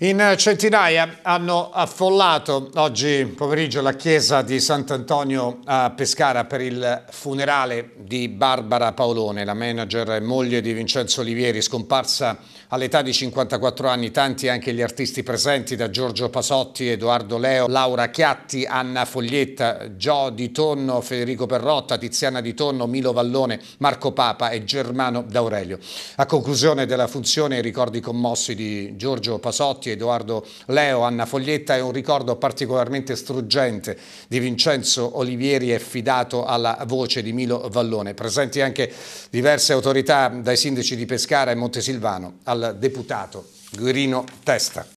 In eh, centinaia hanno affollato oggi pomeriggio la chiesa di Sant'Antonio a Pescara per il funerale di Barbara Paolone, la manager e moglie di Vincenzo Olivieri, scomparsa all'età di 54 anni. Tanti anche gli artisti presenti, da Giorgio Pasotti, Edoardo Leo, Laura Chiatti, Anna Foglietta, Gio Di Tonno, Federico Perrotta, Tiziana Di Tonno, Milo Vallone, Marco Papa e Germano D'Aurelio. A conclusione della funzione i ricordi commossi di Giorgio Pasotti, Giovanotti, Edoardo Leo, Anna Foglietta e un ricordo particolarmente struggente di Vincenzo Olivieri affidato alla voce di Milo Vallone. Presenti anche diverse autorità dai sindaci di Pescara e Montesilvano al deputato Guirino Testa.